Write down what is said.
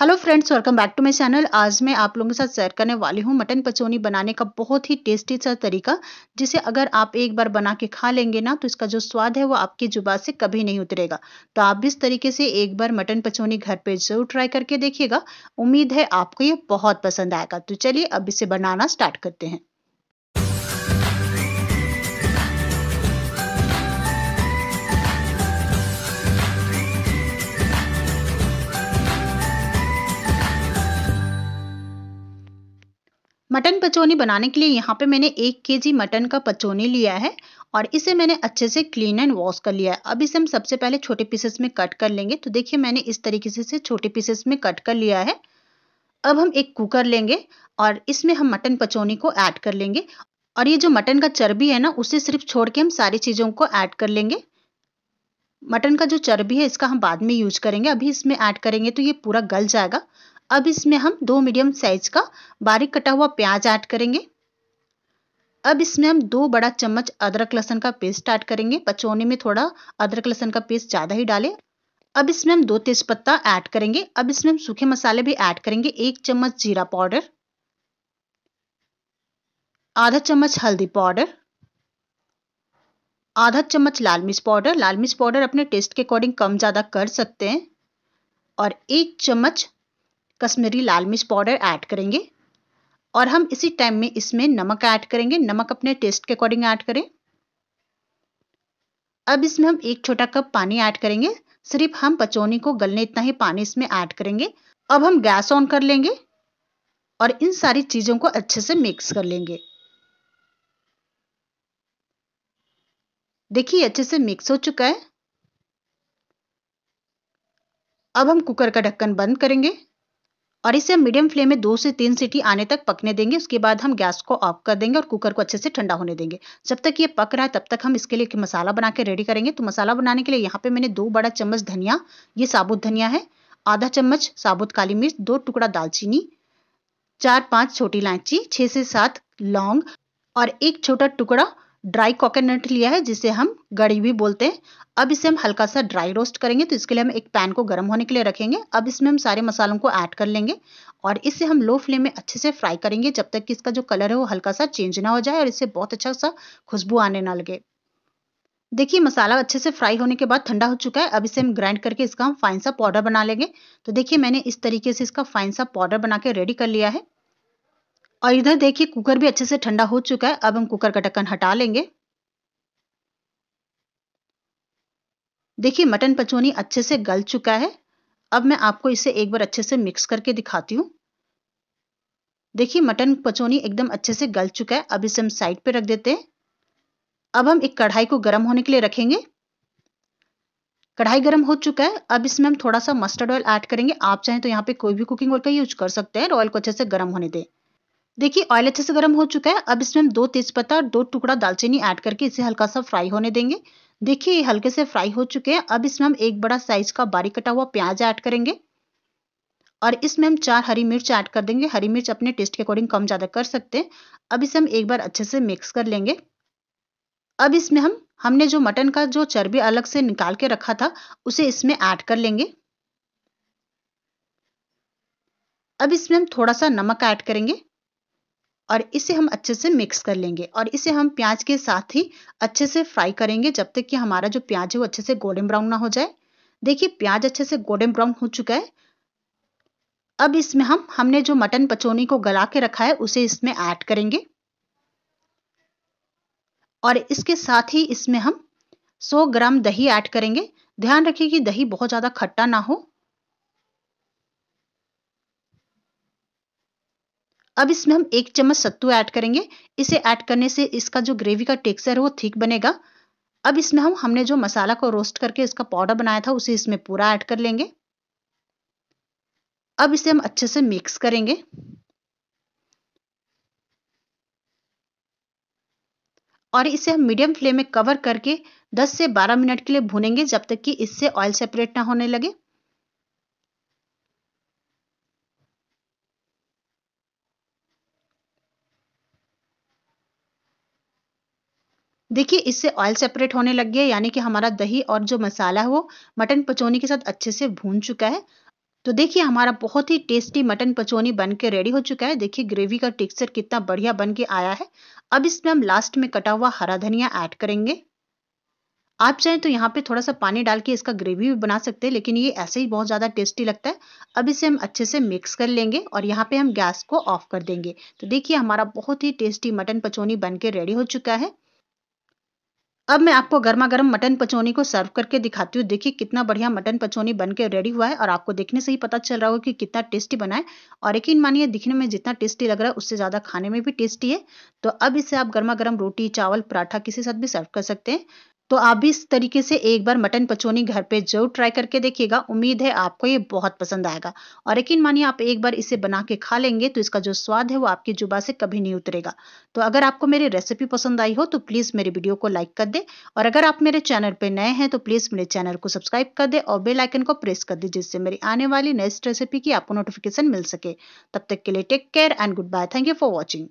hello friends welcome back to my channel आज मैं आप लोगों के साथ शेयर करने वाली हूँ मटन पचौनी बनाने का बहुत ही टेस्टी सा तरीका जिसे अगर आप एक बार बना के खा लेंगे ना तो इसका जो स्वाद है वो आपकी जुबान से कभी नहीं उतरेगा तो आप इस तरीके से एक बार मटन पचौनी घर पे जरूर ट्राई करके देखिएगा उम्मीद है आपको ये बहुत पसंद आएगा तो चलिए अब इसे बनाना स्टार्ट करते हैं मटन पचौनी बनाने के लिए यहाँ पे मैंने एक के जी मटन का पचौनी लिया है और इसे मैंने अच्छे से क्लीन एंड वॉश कर लिया है अब इसे हम सबसे पहले छोटे पीसेस में कट कर लेंगे तो देखिए मैंने इस तरीके से इसे छोटे पीसेस में कट कर लिया है अब हम एक कुकर लेंगे और इसमें हम मटन पचौनी को ऐड कर लेंगे और ये जो मटन का चर्बी है ना उसे सिर्फ छोड़ के हम सारी चीज़ों को ऐड कर लेंगे मटन का जो चर्बी है इसका हम बाद में यूज करेंगे अभी इसमें ऐड करेंगे तो ये पूरा गल जाएगा अब इसमें हम दो मीडियम साइज का बारीक कटा हुआ प्याज ऐड करेंगे अब इसमें हम दो बड़ा चम्मच अदरक लहसन का पेस्ट ऐड करेंगे पचौने में थोड़ा अदरक लहसन का पेस्ट ज़्यादा ही डालें अब इसमें हम दो तेज़पत्ता ऐड करेंगे अब इसमें हम सूखे मसाले भी ऐड करेंगे एक चम्मच जीरा पाउडर आधा चम्मच हल्दी पाउडर आधा चम्मच लाल मिर्च पाउडर लाल मिर्च पाउडर अपने टेस्ट के अकॉर्डिंग कम ज़्यादा कर सकते हैं और एक चम्मच कश्मीरी लाल मिर्च पाउडर ऐड करेंगे और हम इसी टाइम में इसमें नमक ऐड करेंगे नमक अपने टेस्ट के अकॉर्डिंग ऐड करें अब इसमें हम एक छोटा कप पानी ऐड करेंगे सिर्फ हम पचौनी को गलने इतना ही पानी इसमें ऐड करेंगे अब हम गैस ऑन कर लेंगे और इन सारी चीज़ों को अच्छे से मिक्स कर लेंगे देखिए अच्छे से मिक्स हो चुका है अब हम कुकर का ढक्कन बंद करेंगे और इसे हम मीडियम फ्लेम में दो से तीन सीटी आने तक पकने देंगे उसके बाद हम गैस को ऑफ कर देंगे और कुकर को अच्छे से ठंडा होने देंगे जब तक ये पक रहा है तब तक हम इसके लिए मसाला बना के रेडी करेंगे तो मसाला बनाने के लिए यहाँ पे मैंने दो बड़ा चम्मच धनिया ये साबुत धनिया है आधा चम्मच साबुत काली मिर्च दो टुकड़ा दालचीनी चार पांच छोटी इलायची छह से सात लौंग और एक छोटा टुकड़ा ड्राई कोकोनट लिया है जिसे हम गड़ी भी बोलते हैं अब इसे हम हल्का सा ड्राई रोस्ट करेंगे तो इसके लिए हम एक पैन को गर्म होने के लिए रखेंगे अब इसमें हम सारे मसालों को ऐड कर लेंगे और इसे हम लो फ्लेम में अच्छे से फ्राई करेंगे जब तक कि इसका जो कलर है वो हल्का सा चेंज ना हो जाए और इससे बहुत अच्छा सा खुशबू आने ना लगे देखिए मसाला अच्छे से फ्राई होने के बाद ठंडा हो चुका है अब इसे हम ग्राइंड करके इसका हम फाइन सा पाउडर बना लेंगे तो देखिए मैंने इस तरीके से इसका फाइन सा पाउडर बना के रेडी कर लिया है और इधर देखिए कुकर भी अच्छे से ठंडा हो चुका है अब हम कुकर का ढक्कन हटा लेंगे देखिए मटन पचौनी अच्छे से गल चुका है अब मैं आपको इसे एक बार अच्छे से मिक्स करके दिखाती हूँ देखिए मटन पचौनी एकदम अच्छे से गल चुका है अब इसे हम साइड पे रख देते हैं अब हम एक कढ़ाई को गर्म होने के लिए रखेंगे कढ़ाई गर्म हो चुका है अब इसमें हम थोड़ा सा मस्टर्ड ऑयल ऐड करेंगे आप चाहें तो यहाँ पे कोई भी कुकिंग ऑयल का यूज कर सकते हैं ऑयल को अच्छे से गर्म होने दें देखिए ऑयल अच्छे से गर्म हो चुका है अब इसमें हम दो तेजपत्ता और दो टुकड़ा दालचीनी ऐड करके इसे हल्का सा फ्राई होने देंगे देखिए ये हल्के से फ्राई हो चुके हैं अब इसमें हम एक बड़ा साइज का बारीक कटा हुआ प्याज ऐड करेंगे और इसमें हम चार हरी मिर्च ऐड कर देंगे हरी मिर्च अपने टेस्ट के अकॉर्डिंग कम ज़्यादा कर सकते हैं अब इसे हम एक बार अच्छे से मिक्स कर लेंगे अब इसमें हम हमने जो मटन का जो चर्बी अलग से निकाल के रखा था उसे इसमें ऐड कर लेंगे अब इसमें हम थोड़ा सा नमक ऐड करेंगे और इसे हम अच्छे से मिक्स कर लेंगे और इसे हम प्याज के साथ ही अच्छे से फ्राई करेंगे जब तक कि हमारा जो प्याज है वो अच्छे से गोल्डन ब्राउन ना हो जाए देखिए प्याज अच्छे से गोल्डन ब्राउन हो चुका है अब इसमें हम हमने जो मटन पचौनी को गला के रखा है उसे इसमें ऐड करेंगे और इसके साथ ही इसमें हम 100 ग्राम दही ऐड करेंगे ध्यान रखिए कि दही बहुत ज़्यादा खट्टा ना हो अब इसमें हम एक चम्मच सत्तू ऐड करेंगे इसे ऐड करने से इसका जो ग्रेवी का टेक्सचर है वो ठीक बनेगा अब इसमें हम हमने जो मसाला को रोस्ट करके इसका पाउडर बनाया था उसे इसमें पूरा ऐड कर लेंगे अब इसे हम अच्छे से मिक्स करेंगे और इसे हम मीडियम फ्लेम में कवर करके 10 से 12 मिनट के लिए भूनेंगे जब तक कि इससे ऑयल सेपरेट ना होने लगे देखिए इससे ऑयल सेपरेट होने लग गया यानी कि हमारा दही और जो मसाला है वो मटन पचौनी के साथ अच्छे से भून चुका है तो देखिए हमारा बहुत ही टेस्टी मटन पचौनी बन के रेडी हो चुका है देखिए ग्रेवी का टेक्सचर कितना बढ़िया बन के आया है अब इसमें हम लास्ट में कटा हुआ हरा धनिया ऐड करेंगे आप चाहें तो यहाँ पे थोड़ा सा पानी डाल के इसका ग्रेवी भी बना सकते हैं लेकिन ये ऐसे ही बहुत ज़्यादा टेस्टी लगता है अब इसे हम अच्छे से मिक्स कर लेंगे और यहाँ पे हम गैस को ऑफ कर देंगे तो देखिए हमारा बहुत ही टेस्टी मटन पचौनी बन के रेडी हो चुका है अब मैं आपको गर्मा गर्म मटन पचौनी को सर्व करके दिखाती हूँ देखिए कितना बढ़िया मटन पचौनी बन के रेडी हुआ है और आपको देखने से ही पता चल रहा होगा कि कितना टेस्टी बना है और यकीन मानिए दिखने में जितना टेस्टी लग रहा है उससे ज़्यादा खाने में भी टेस्टी है तो अब इसे आप गर्मा गर्म रोटी चावल पराठा किसी साथ भी सर्व कर सकते हैं तो आप भी इस तरीके से एक बार मटन पचौनी घर पे जरूर ट्राई करके देखिएगा उम्मीद है आपको ये बहुत पसंद आएगा और यकीन मानिए आप एक बार इसे बना के खा लेंगे तो इसका जो स्वाद है वो आपकी जुबा से कभी नहीं उतरेगा तो अगर आपको मेरी रेसिपी पसंद आई हो तो प्लीज़ मेरे वीडियो को लाइक कर दे और अगर आप मेरे चैनल पर नए हैं तो प्लीज़ मेरे चैनल को सब्सक्राइब कर दे और बेलाइकन को प्रेस कर दे जिससे मेरी आने वाली नेक्स्ट रेसिपी की आपको नोटिफिकेशन मिल सके तब तक के लिए take care and goodbye thank you for watching